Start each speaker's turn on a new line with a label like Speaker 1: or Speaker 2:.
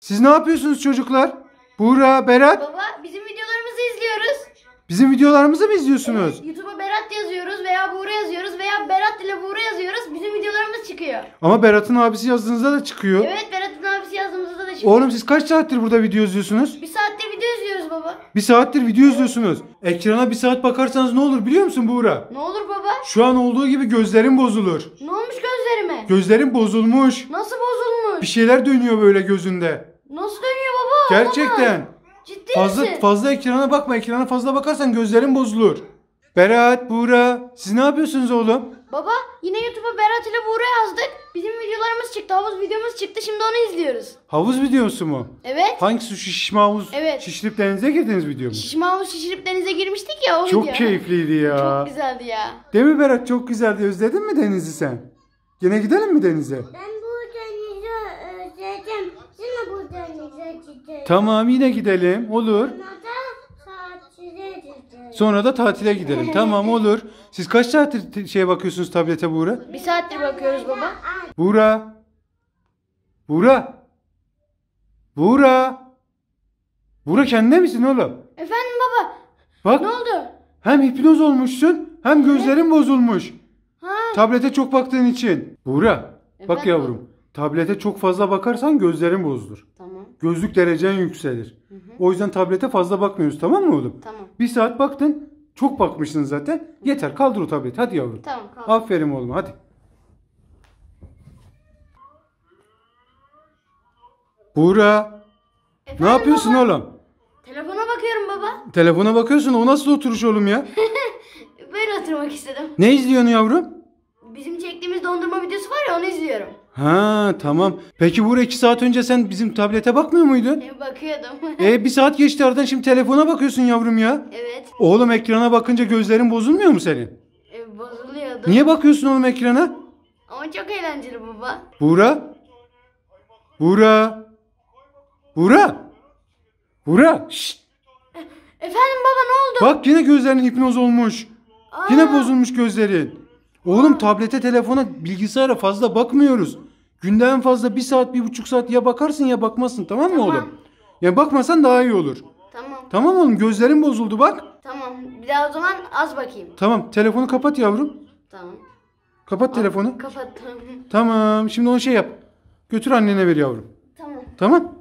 Speaker 1: Siz ne yapıyorsunuz çocuklar? Buğra, Berat Baba
Speaker 2: bizim videolarımızı izliyoruz.
Speaker 1: bizim videolarımızı mı izliyorsunuz?
Speaker 2: YouTube'a Berat yazıyoruz veya Buğra yazıyoruz veya Berat ile Buğra yazıyoruz. Bizim videolarımız çıkıyor.
Speaker 1: Ama Berat'ın abisi yazdığınızda da çıkıyor. Evet
Speaker 2: Berat'ın abisi yazdığımızda da çıkıyor. Oğlum siz
Speaker 1: kaç saattir burada video izliyorsunuz?
Speaker 2: Bir saattir video izliyoruz baba.
Speaker 1: Bir saattir video izliyorsunuz. Ekrana bir saat bakarsanız ne olur biliyor musun Buğra? Ne olur baba? Şu an olduğu gibi gözlerim bozulur.
Speaker 2: Ne olmuş gözlerime?
Speaker 1: Gözlerim bozulmuş.
Speaker 2: Nasıl bir şeyler
Speaker 1: dönüyor böyle gözünde.
Speaker 2: Nasıl dönüyor baba? Gerçekten. Baba. Ciddi fazla, misin?
Speaker 1: Fazla ekrana bakma. Ekrana fazla bakarsan gözlerin bozulur. Berat, Buğra siz ne yapıyorsunuz oğlum?
Speaker 2: Baba yine YouTube'a Berat ile Buğra yazdık. Bizim videolarımız çıktı. Havuz videomuz çıktı. Şimdi onu izliyoruz.
Speaker 1: Havuz videosu mu? Evet. Hangisi şişme havuz? Evet. Şişirip denize girdiniz video mu? Şişme
Speaker 2: havuz şişirip denize girmiştik ya o Çok video. keyifliydi ya. Çok güzeldi ya.
Speaker 1: Değil mi Berat? Çok güzeldi. Özledin mi denizi sen? Yine gidelim mi denize? Ben Tamam yine gidelim. Olur. Sonra da tatile gidelim. tamam olur. Siz kaç saattir şeye bakıyorsunuz tablete Buğra?
Speaker 2: Bir saattir bakıyoruz baba.
Speaker 1: Buğra. Buğra. Buğra. Buğra kendine misin oğlum?
Speaker 2: Efendim baba. Bak. Ne oldu?
Speaker 1: Hem hipnoz olmuşsun hem gözlerin bozulmuş. Ha. Tablete çok baktığın için. Buğra. Bak yavrum. Tablete çok fazla bakarsan gözlerin bozulur. Gözlük derecen yükselir. Hı hı. O yüzden tablete fazla bakmıyoruz tamam mı oğlum? Tamam. Bir saat baktın çok bakmışsın zaten. Hı. Yeter kaldır o tableti hadi yavrum. Tamam kaldır. Aferin oğlum hadi. Buğra. Efendim ne yapıyorsun baba? oğlum?
Speaker 2: Telefona bakıyorum baba.
Speaker 1: Telefona bakıyorsun o nasıl oturuş oğlum ya?
Speaker 2: Böyle oturmak istedim.
Speaker 1: Ne izliyorsun yavrum?
Speaker 2: Bizim çektiğimiz dondurma videosu var ya onu izliyorum.
Speaker 1: Ha tamam. Peki buraya iki saat önce sen bizim tablete bakmıyor muydun? E, bakıyordum. E bir saat geçti aradan şimdi telefona bakıyorsun yavrum ya. Evet. Oğlum ekrana bakınca gözlerin bozulmuyor mu senin? E, bozuluyordu. Niye bakıyorsun oğlum ekrana?
Speaker 2: Ama çok eğlenceli baba.
Speaker 1: Buğra. Buğra. Buğra. Buğra. Şşt.
Speaker 2: Efendim baba ne oldu? Bak
Speaker 1: yine gözlerin hipnoz olmuş. Aa. Yine bozulmuş gözlerin. Oğlum tablete, telefona, bilgisayara fazla bakmıyoruz. Günde en fazla bir saat, bir buçuk saat ya bakarsın ya bakmazsın tamam mı Tamam. oğlum? Ya bakmasan daha iyi olur. Tamam. Tamam oğlum gözlerim bozuldu bak. Tamam.
Speaker 2: Bir daha o zaman az bakayım.
Speaker 1: Tamam telefonu kapat yavrum. Tamam. Kapat telefonu. Kapattım. Tamam şimdi onu şey yap. Götür annene ver yavrum. Tamam. Tamam.